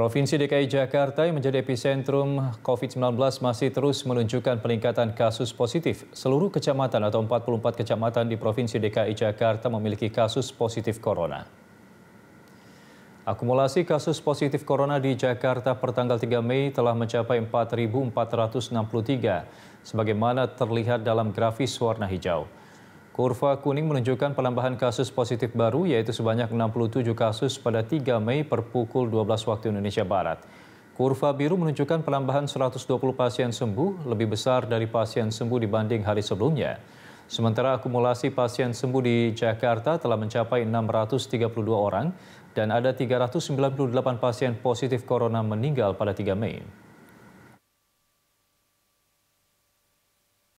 Provinsi DKI Jakarta yang menjadi epicentrum COVID-19 masih terus menunjukkan peningkatan kasus positif. Seluruh kecamatan atau 44 kecamatan di Provinsi DKI Jakarta memiliki kasus positif corona. Akumulasi kasus positif corona di Jakarta per tanggal 3 Mei telah mencapai 4.463, sebagaimana terlihat dalam grafis warna hijau. Kurva kuning menunjukkan penambahan kasus positif baru yaitu sebanyak 67 kasus pada 3 Mei per pukul 12 waktu Indonesia Barat. Kurva biru menunjukkan pelambahan 120 pasien sembuh, lebih besar dari pasien sembuh dibanding hari sebelumnya. Sementara akumulasi pasien sembuh di Jakarta telah mencapai 632 orang dan ada 398 pasien positif corona meninggal pada 3 Mei.